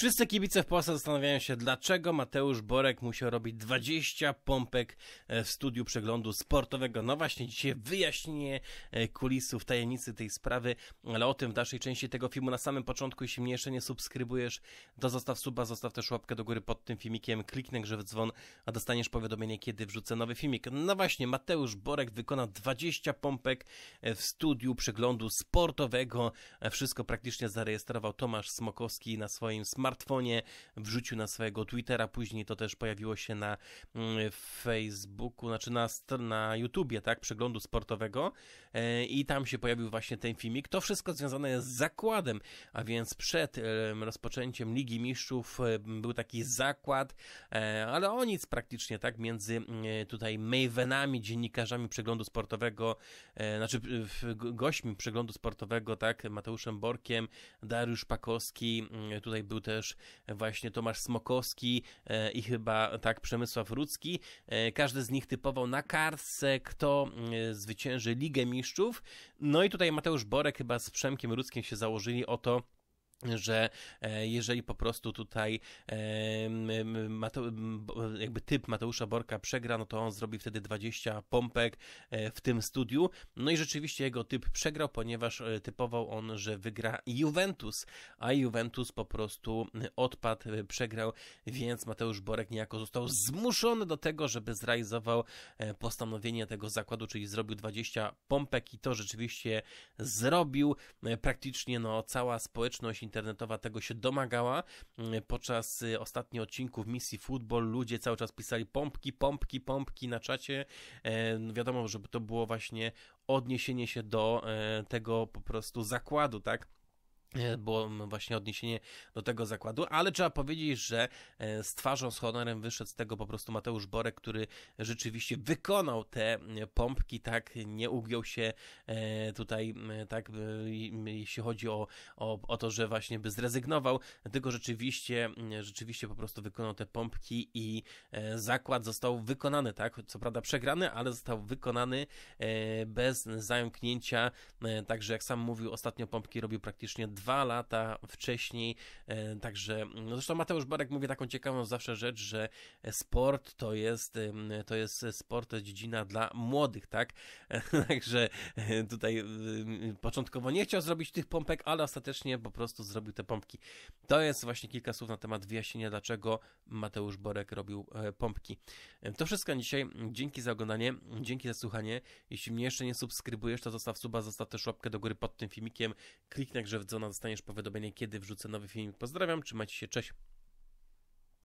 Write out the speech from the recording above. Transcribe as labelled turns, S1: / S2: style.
S1: Wszyscy kibice w Polsce zastanawiają się, dlaczego Mateusz Borek musiał robić 20 pompek e, w studiu przeglądu sportowego. No właśnie, dzisiaj wyjaśnienie e, kulisów, tajemnicy tej sprawy, ale o tym w dalszej części tego filmu na samym początku. Jeśli mnie jeszcze nie subskrybujesz, to zostaw suba, zostaw też łapkę do góry pod tym filmikiem, kliknij grzew dzwon, a dostaniesz powiadomienie, kiedy wrzucę nowy filmik. No właśnie, Mateusz Borek wykona 20 pompek e, w studiu przeglądu sportowego. Wszystko praktycznie zarejestrował Tomasz Smokowski na swoim smartfonie smartfonie, wrzucił na swojego Twittera, później to też pojawiło się na mm, Facebooku, znaczy na, na YouTubie, tak, przeglądu sportowego e, i tam się pojawił właśnie ten filmik. To wszystko związane jest z zakładem, a więc przed rozpoczęciem Ligi Mistrzów był taki zakład, e, ale o nic praktycznie, tak, między tutaj Mavenami, dziennikarzami przeglądu sportowego, e, znaczy gośćmi przeglądu sportowego, tak, Mateuszem Borkiem, Dariusz Pakowski, tutaj był też też właśnie Tomasz Smokowski e, i chyba tak Przemysław Rudzki. E, każdy z nich typował na kartce, kto e, zwycięży Ligę Mistrzów. No i tutaj Mateusz Borek chyba z Przemkiem Rudzkim się założyli o to, że e, jeżeli po prostu tutaj e, jakby typ Mateusza Borka przegra, no to on zrobi wtedy 20 pompek e, w tym studiu. No i rzeczywiście jego typ przegrał, ponieważ typował on, że wygra Juventus, a Juventus po prostu odpadł, przegrał, więc Mateusz Borek niejako został zmuszony do tego, żeby zrealizował postanowienie tego zakładu, czyli zrobił 20 pompek i to rzeczywiście zrobił. Praktycznie no cała społeczność internetowa tego się domagała. Mm, podczas y, ostatnich odcinków misji Football ludzie cały czas pisali pompki, pompki, pompki na czacie. E, no wiadomo, żeby to było właśnie odniesienie się do e, tego po prostu zakładu, tak? E, było właśnie odniesienie do tego zakładu, ale trzeba powiedzieć, że e, z twarzą, z honorem wyszedł z tego po prostu Mateusz Borek, który rzeczywiście wykonał te e, pompki, tak, nie ugiął się tutaj, tak, jeśli chodzi o, o, o to, że właśnie by zrezygnował, tylko rzeczywiście, rzeczywiście po prostu wykonał te pompki i zakład został wykonany, tak, co prawda przegrany, ale został wykonany bez zająknięcia, także jak sam mówił, ostatnio pompki robił praktycznie dwa lata wcześniej. E, także, no zresztą Mateusz Barek mówi taką ciekawą zawsze rzecz, że sport to jest, to jest sport, to jest dziedzina dla młodych, tak? Także e, tutaj początkowo nie chciał zrobić tych pompek, ale ostatecznie po prostu zrobił te pompki. To jest właśnie kilka słów na temat wyjaśnienia, dlaczego Mateusz Borek robił e, pompki. To wszystko dzisiaj. Dzięki za oglądanie, dzięki za słuchanie. Jeśli mnie jeszcze nie subskrybujesz, to zostaw suba, zostaw też łapkę do góry pod tym filmikiem, kliknij także w dzwon zostaniesz powiadomiony, kiedy wrzucę nowy filmik. Pozdrawiam, trzymajcie się, cześć.